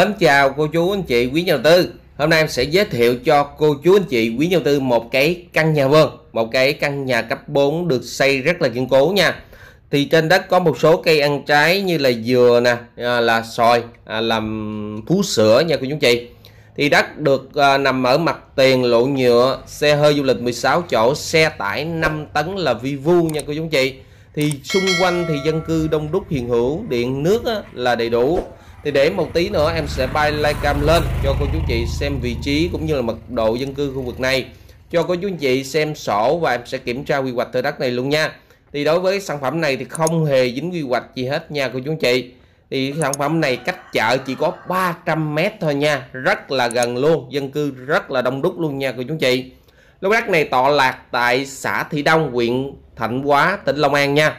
Mến chào cô chú anh chị quý nhà đầu tư Hôm nay em sẽ giới thiệu cho cô chú anh chị quý nhà đầu tư một cái căn nhà vườn Một cái căn nhà cấp 4 được xây rất là kiên cố nha Thì trên đất có một số cây ăn trái như là dừa nè, à, là xoài, à, làm phú sữa nha cô chú anh chị Thì đất được à, nằm ở mặt tiền lộ nhựa, xe hơi du lịch 16 chỗ, xe tải 5 tấn là vi vu nha cô chú anh chị Thì xung quanh thì dân cư đông đúc hiền hữu, điện nước là đầy đủ thì để một tí nữa em sẽ bay livecam lên cho cô chú chị xem vị trí cũng như là mật độ dân cư khu vực này cho cô chú chị xem sổ và em sẽ kiểm tra quy hoạch thửa đất này luôn nha thì đối với sản phẩm này thì không hề dính quy hoạch gì hết nha cô chú chị thì sản phẩm này cách chợ chỉ có 300m thôi nha rất là gần luôn dân cư rất là đông đúc luôn nha cô chú chị lô đất này tọa lạc tại xã Thị Đông huyện Thạnh Hóa tỉnh Long An nha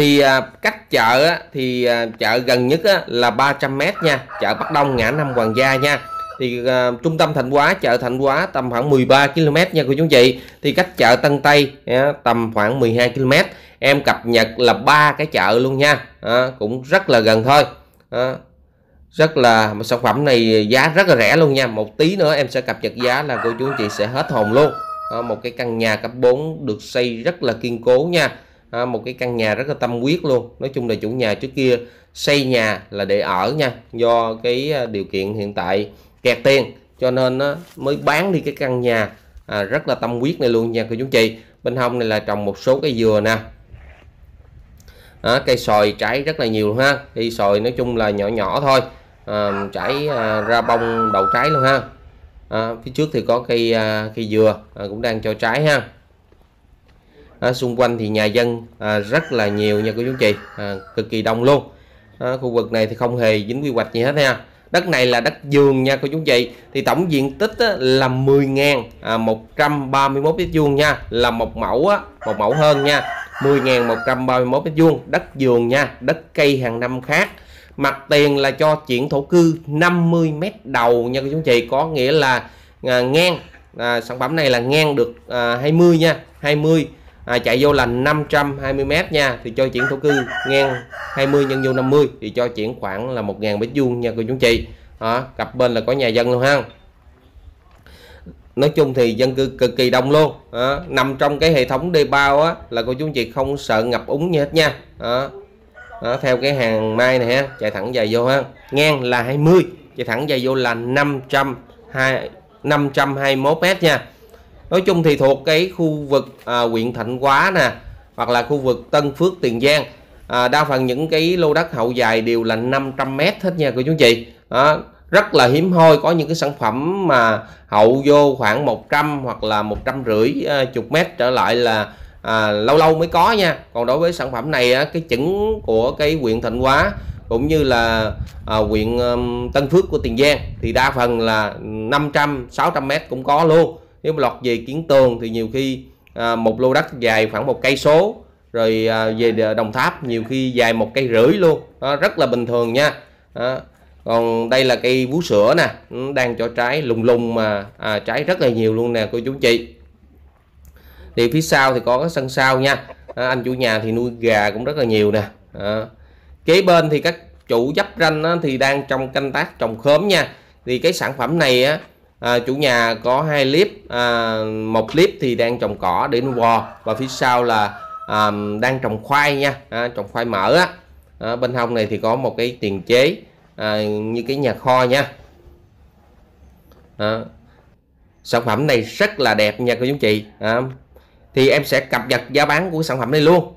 thì à, cách chợ thì à, chợ gần nhất á, là 300m nha chợ Bắc Đông ngã năm Hoàng gia nha thì à, trung tâm Thành Hóa chợ Thành Hóa tầm khoảng 13 km nha cô chú chị thì cách chợ Tân Tây à, tầm khoảng 12 km em cập nhật là ba cái chợ luôn nha à, cũng rất là gần thôi à, rất là sản phẩm này giá rất là rẻ luôn nha một tí nữa em sẽ cập nhật giá là cô chú chị sẽ hết hồn luôn à, một cái căn nhà cấp 4 được xây rất là kiên cố nha một cái căn nhà rất là tâm quyết luôn nói chung là chủ nhà trước kia xây nhà là để ở nha do cái à, điều kiện hiện tại kẹt tiền cho nên nó mới bán đi cái căn nhà à, rất là tâm quyết này luôn nha cô chú chị bên hông này là trồng một số cây dừa nè à, cây sòi trái rất là nhiều ha cây sòi nói chung là nhỏ nhỏ thôi à, trái à, ra bông đầu trái luôn ha à, phía trước thì có cây à, cây dừa à, cũng đang cho trái ha à, xung quanh thì nhà dân à, rất là nhiều nha cô chú chị à, cực kỳ đông luôn à, khu vực này thì không hề dính quy hoạch gì hết ha đất này là đất vườn nha cô chú chị thì tổng diện tích á, là 10.131 à, mét vuông nha là một mẫu á, một mẫu hơn nha 10.131 mét vuông đất vườn nha đất cây hàng năm khác mặt tiền là cho chuyển thổ cư 50 mét đầu nha cô chú chị có nghĩa là à, ngang à, sản phẩm này là ngang được à, 20 nha 20 à, chạy vô là 520m nha thì cho chuyển thổ cư ngang 20 nhân vô 50 thì cho chuyển khoảng là 1.000 m2 nha cô chú chị à, cặp bên là có nhà dân luôn ha nói chung thì dân cư cực kỳ đông luôn à, nằm trong cái hệ thống đê bao á là cô chú chị không sợ ngập úng gì hết nha à, à, theo cái hàng mai này ha chạy thẳng dài vô ha ngang là 20 chạy thẳng dài vô là 500 2 521 m nha nói chung thì thuộc cái khu vực à, huyện Thạnh Hóa nè hoặc là khu vực Tân Phước Tiền Giang à, đa phần những cái lô đất hậu dài đều là 500m hết nha cô chú chị à, rất là hiếm hoi có những cái sản phẩm mà hậu vô khoảng 100 hoặc là 150 à, chục mét trở lại là à, lâu lâu mới có nha còn đối với sản phẩm này á, cái chứng của cái huyện Thạnh Hóa cũng như là à, huyện um, Tân Phước của Tiền Giang thì đa phần là 500 600 mét cũng có luôn nếu mà lọt về kiến tường thì nhiều khi à, một lô đất dài khoảng một cây số rồi à, về đồng tháp nhiều khi dài một cây rưỡi luôn à, rất là bình thường nha à, còn đây là cây vú sữa nè ừ, đang cho trái lùng lùng mà à, trái rất là nhiều luôn nè cô chú chị thì phía sau thì có cái sân sau nha à, anh chủ nhà thì nuôi gà cũng rất là nhiều nè à, kế bên thì các chủ dắp ranh á, thì đang trong canh tác trồng khóm nha thì cái sản phẩm này á, à, chủ nhà có hai clip à, một clip thì đang trồng cỏ để nuôi bò và phía sau là à, đang trồng khoai nha à, trồng khoai mỡ á à, bên hông này thì có một cái tiền chế à, như cái nhà kho nha à, sản phẩm này rất là đẹp nha cô chú chị à, thì em sẽ cập nhật giá bán của sản phẩm này luôn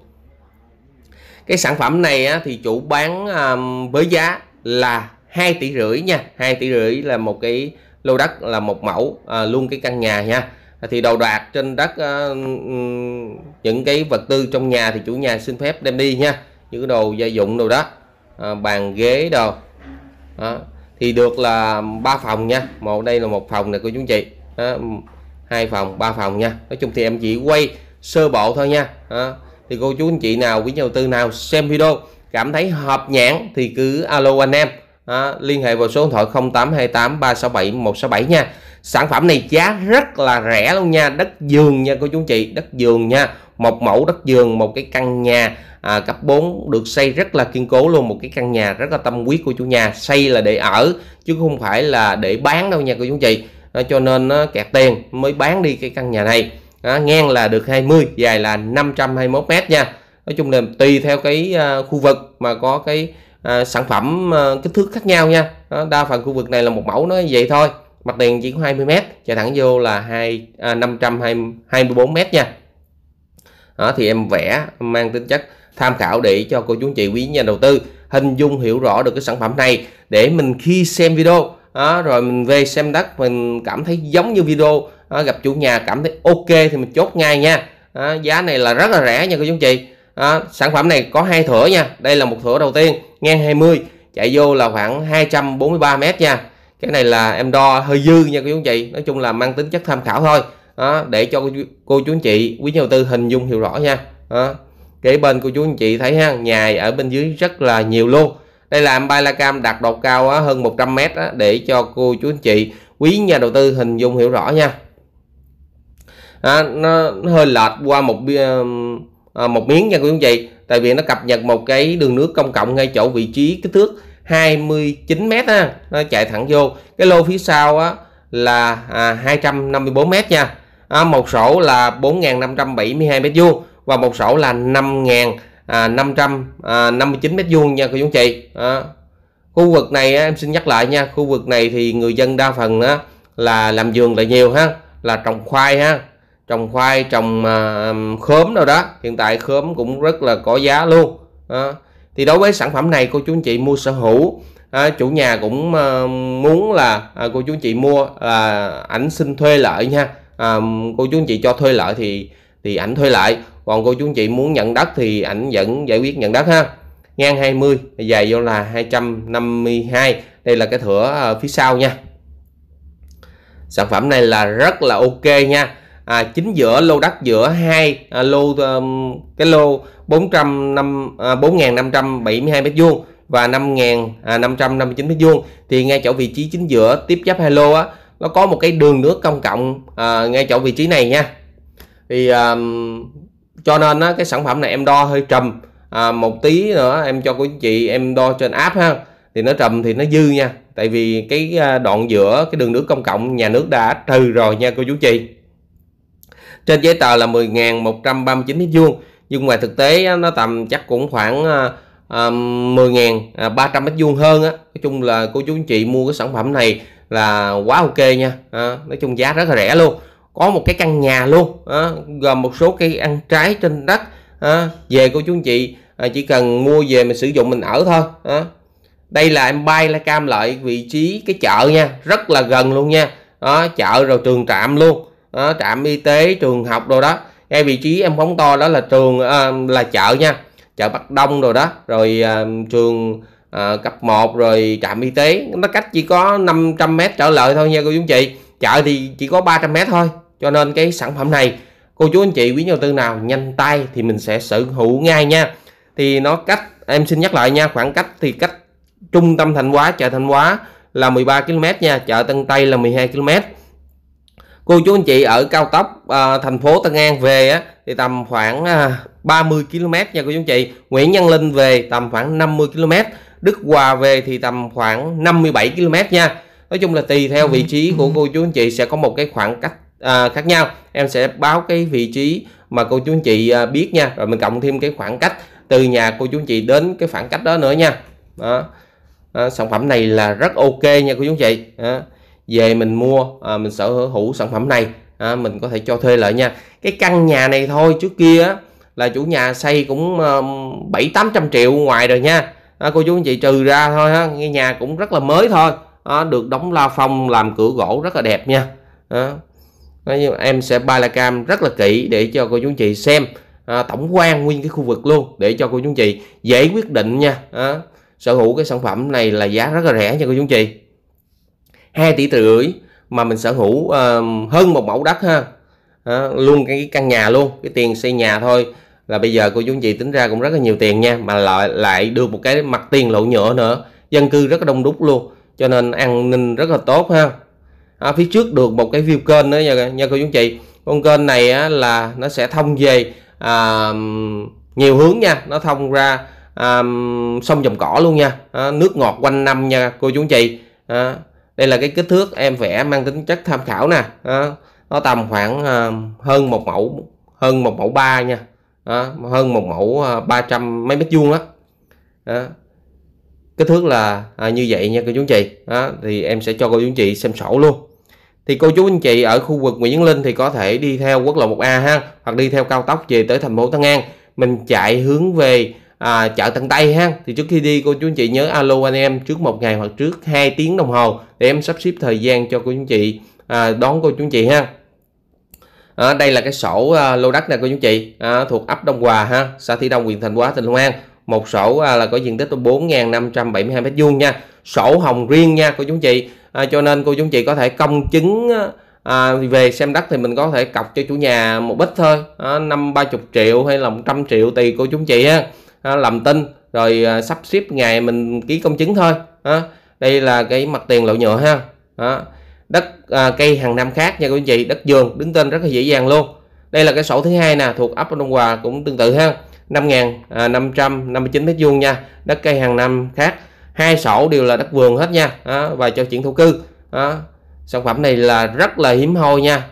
cái sản phẩm này á, thì chủ bán um, với giá là 2 tỷ rưỡi nha 2 tỷ rưỡi là một cái lô đất là một mẫu à, luôn cái căn nhà nha thì đầu đoạt trên đất à, những cái vật tư trong nhà thì chủ nhà xin phép đem đi nha những cái đồ gia dụng đồ đó à, bàn ghế đồ đó. thì được là ba phòng nha một đây là một phòng này của chú chị đó. hai phòng ba phòng nha nói chung thì em chỉ quay sơ bộ thôi nha đó. thì cô chú anh chị nào quý nhà đầu tư nào xem video cảm thấy hợp nhãn thì cứ alo anh em à, liên hệ vào số điện thoại 0828 367 167 nha sản phẩm này giá rất là rẻ luôn nha đất giường nha cô chú chị đất giường nha một mẫu đất giường một cái căn nhà à, cấp 4 được xây rất là kiên cố luôn một cái căn nhà rất là tâm huyết của chủ nhà xây là để ở chứ không phải là để bán đâu nha cô chú chị à, cho nên nó kẹt tiền mới bán đi cái căn nhà này à, ngang là được 20 dài là 521 mét nha Nói chung là tùy theo cái à, khu vực mà có cái à, sản phẩm à, kích thước khác nhau nha đó, đa phần khu vực này là một mẫu nó vậy thôi mặt tiền chỉ có 20 mét chạy thẳng vô là hai à, 524 mét nha đó, thì em vẽ mang tính chất tham khảo để cho cô chú anh chị quý nhà đầu tư hình dung hiểu rõ được cái sản phẩm này để mình khi xem video đó, rồi mình về xem đất mình cảm thấy giống như video đó, gặp chủ nhà cảm thấy ok thì mình chốt ngay nha đó, giá này là rất là rẻ nha cô chú anh chị à, sản phẩm này có hai thửa nha đây là một thửa đầu tiên ngang 20 chạy vô là khoảng 243 mét nha cái này là em đo hơi dư nha cô chú anh chị nói chung là mang tính chất tham khảo thôi đó, để cho cô, cô chú anh chị quý nhà đầu tư hình dung hiểu rõ nha đó. kế bên cô chú anh chị thấy ha nhà ở bên dưới rất là nhiều luôn đây là em la cam đặt độ cao á, hơn 100 mét á, để cho cô chú anh chị quý nhà đầu tư hình dung hiểu rõ nha đó, nó, hơi lệch qua một À, một miếng nha quý anh chị tại vì nó cập nhật một cái đường nước công cộng ngay chỗ vị trí kích thước 29 m ha, nó chạy thẳng vô. Cái lô phía sau á là à, 254 m nha. À, một sổ là 4.572 m vuông và một sổ là 5.559 à, à, m vuông nha cô chú chị. À, khu vực này á, em xin nhắc lại nha, khu vực này thì người dân đa phần á là làm vườn là nhiều ha, là trồng khoai ha, trồng khoai trồng à, khóm đâu đó hiện tại khóm cũng rất là có giá luôn thì đối với sản phẩm này cô chú anh chị mua sở hữu à, chủ nhà cũng à, muốn là cô chú anh chị mua là ảnh xin thuê lợi nha cô chú anh chị cho thuê lợi thì thì ảnh thuê lại còn cô chú anh chị muốn nhận đất thì ảnh vẫn giải quyết nhận đất ha ngang 20 dài vô là 252 đây là cái thửa phía sau nha sản phẩm này là rất là ok nha à, chính giữa lô đất giữa hai à, lô um, cái lô 400 năm à, 4572 m2 và 5559 à, m2 thì ngay chỗ vị trí chính giữa tiếp giáp hai lô á nó có một cái đường nước công cộng à, ngay chỗ vị trí này nha thì à, cho nên á, cái sản phẩm này em đo hơi trầm à, một tí nữa em cho của chị em đo trên app ha thì nó trầm thì nó dư nha tại vì cái à, đoạn giữa cái đường nước công cộng nhà nước đã trừ rồi nha cô chú chị trên giấy tờ là 10.139 mét vuông nhưng mà thực tế nó tầm chắc cũng khoảng 10.300 à, à, à, mét vuông hơn á nói chung là cô chú anh chị mua cái sản phẩm này là quá ok nha nói chung giá rất là rẻ luôn có một cái căn nhà luôn gồm một số cây ăn trái trên đất về cô chú anh chị chỉ cần mua về mình sử dụng mình ở thôi đây là em bay la cam lại vị trí cái chợ nha rất là gần luôn nha à, chợ rồi trường trạm luôn đó, ờ, trạm y tế trường học đồ đó ngay vị trí em phóng to đó là trường à, là chợ nha chợ Bắc Đông rồi đó rồi à, trường à, cấp 1 rồi trạm y tế nó cách chỉ có 500m trở lại thôi nha cô chú anh chị chợ thì chỉ có 300m thôi cho nên cái sản phẩm này cô chú anh chị quý nhà đầu tư nào nhanh tay thì mình sẽ sở hữu ngay nha thì nó cách em xin nhắc lại nha khoảng cách thì cách trung tâm Thanh Hóa chợ Thanh Hóa là 13 km nha chợ Tân Tây là 12 km cô chú anh chị ở cao tốc à, thành phố Tân An về á thì tầm khoảng à, 30 km nha cô chú anh chị Nguyễn Văn Linh về tầm khoảng 50 km Đức Hòa về thì tầm khoảng 57 km nha Nói chung là tùy theo vị trí của cô chú anh chị sẽ có một cái khoảng cách à, khác nhau em sẽ báo cái vị trí mà cô chú anh chị à, biết nha rồi mình cộng thêm cái khoảng cách từ nhà cô chú anh chị đến cái khoảng cách đó nữa nha đó. À, sản phẩm này là rất ok nha cô chú anh chị à về mình mua à, mình sở hữu sản phẩm này à, mình có thể cho thuê lại nha cái căn nhà này thôi trước kia là chủ nhà xây cũng ờ, bảy tám trăm triệu ngoài rồi nha à, cô chú anh chị trừ ra thôi ha cái nhà cũng rất là mới thôi à, được đóng la phong làm cửa gỗ rất là đẹp nha à, nhưng em sẽ bay la cam rất là kỹ để cho cô chú anh chị xem à, tổng quan nguyên cái khu vực luôn để cho cô chú anh chị dễ quyết định nha à, sở hữu cái sản phẩm này là giá rất là rẻ nha cô chú anh chị 2 tỷ rưỡi mà mình sở hữu uh, hơn một mẫu đất ha à, luôn cái, căn nhà luôn cái tiền xây nhà thôi là bây giờ cô chú anh chị tính ra cũng rất là nhiều tiền nha mà lại lại được một cái mặt tiền lộ nhựa nữa dân cư rất là đông đúc luôn cho nên an ninh rất là tốt ha à, phía trước được một cái view kênh nữa nha nha cô chú anh chị con kênh này á, là nó sẽ thông về à, nhiều hướng nha nó thông ra à, sông dòng cỏ luôn nha à, nước ngọt quanh năm nha cô chú anh chị à, đây là cái kích thước em vẽ mang tính chất tham khảo nè à, nó tầm khoảng uh, hơn một mẫu hơn một mẫu ba nha à, hơn một mẫu uh, ờ, 300 mấy mét vuông á kích thước là à, như vậy nha cô chú anh chị à, thì em sẽ cho cô chú anh chị xem sổ luôn thì cô chú anh chị ở khu vực Nguyễn Văn Linh thì có thể đi theo quốc lộ 1A ha hoặc đi theo cao tốc về tới thành phố Tân An mình chạy hướng về à, chợ Tân Tây ha thì trước khi đi cô chú anh chị nhớ alo anh em trước một ngày hoặc trước 2 tiếng đồng hồ để em sắp xếp thời gian cho cô chú anh chị à, đón cô chú anh chị ha à, đây là cái sổ à, lô đất nè cô chú anh chị à, thuộc ấp Đông Hòa ha xã Thị Đông huyện Thành Hóa tỉnh Long An một sổ à, là có diện tích 4.572 mét vuông nha sổ hồng riêng nha cô chú anh chị à, cho nên cô chú anh chị có thể công chứng à, về xem đất thì mình có thể cọc cho chủ nhà một ít thôi à, năm ba chục triệu hay là 100 triệu tùy cô chú anh chị ha à, làm tin rồi à, sắp xếp ngày mình ký công chứng thôi đây là cái mặt tiền lậu nhựa ha đất à, cây hàng năm khác nha quý anh chị đất vườn đứng tên rất là dễ dàng luôn đây là cái sổ thứ hai nè thuộc ấp Đông Hòa cũng tương tự ha 5.559 à, mét vuông nha đất cây hàng năm khác hai sổ đều là đất vườn hết nha và cho chuyển thổ cư sản phẩm này là rất là hiếm hoi nha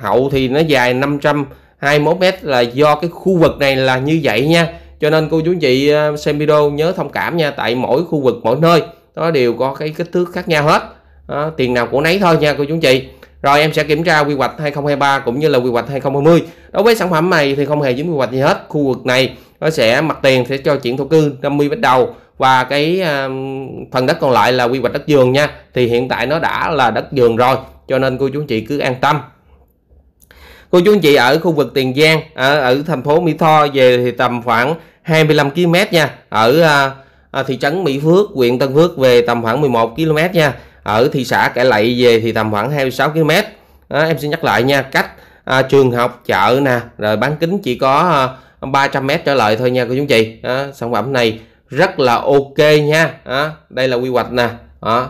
hậu thì nó dài 521 mét là do cái khu vực này là như vậy nha cho nên cô chú anh chị à, xem video nhớ thông cảm nha tại mỗi khu vực mỗi nơi nó đều có cái kích thước khác nhau hết à, tiền nào của nấy thôi nha cô chú anh chị rồi em sẽ kiểm tra quy hoạch 2023 cũng như là quy hoạch 2020 đối với sản phẩm này thì không hề dính quy hoạch gì hết khu vực này nó sẽ mặt tiền sẽ cho chuyển thổ cư 50 bắt đầu và cái à, phần đất còn lại là quy hoạch đất vườn nha thì hiện tại nó đã là đất vườn rồi cho nên cô chú anh chị cứ an tâm cô chú anh chị ở khu vực Tiền Giang ở, ở thành phố Mỹ Tho về thì tầm khoảng 25 km nha ở à, à, thị trấn Mỹ Phước huyện Tân Phước về tầm khoảng 11 km nha ở thị xã Cải Lậy về thì tầm khoảng 26 km đó, em xin nhắc lại nha cách à, trường học chợ nè rồi bán kính chỉ có à, 300m trở lại thôi nha cô chú anh chị đó, sản phẩm này rất là ok nha đó, đây là quy hoạch nè đó,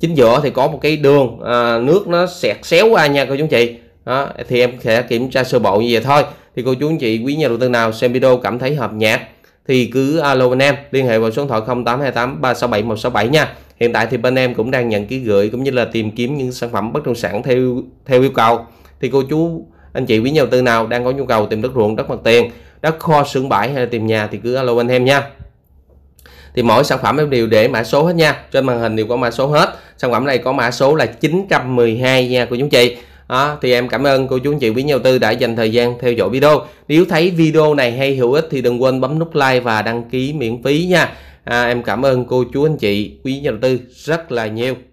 chính giữa thì có một cái đường à, nước nó xẹt xéo qua nha cô chú anh chị đó, thì em sẽ kiểm tra sơ bộ như vậy thôi thì cô chú anh chị quý nhà đầu tư nào xem video cảm thấy hợp nhạc thì cứ alo bên em liên hệ vào số điện thoại 0828 367 167 nha hiện tại thì bên em cũng đang nhận ký gửi cũng như là tìm kiếm những sản phẩm bất động sản theo theo yêu cầu thì cô chú anh chị quý nhà đầu tư nào đang có nhu cầu tìm đất ruộng đất mặt tiền đất kho xưởng bãi hay là tìm nhà thì cứ alo bên em nha thì mỗi sản phẩm em đều để mã số hết nha trên màn hình đều có mã số hết sản phẩm này có mã số là 912 nha cô chú chị À, thì em cảm ơn cô chú anh chị quý nhà đầu tư đã dành thời gian theo dõi video. Nếu thấy video này hay hữu ích thì đừng quên bấm nút like và đăng ký miễn phí nha. À, em cảm ơn cô chú anh chị quý nhà đầu tư rất là nhiều.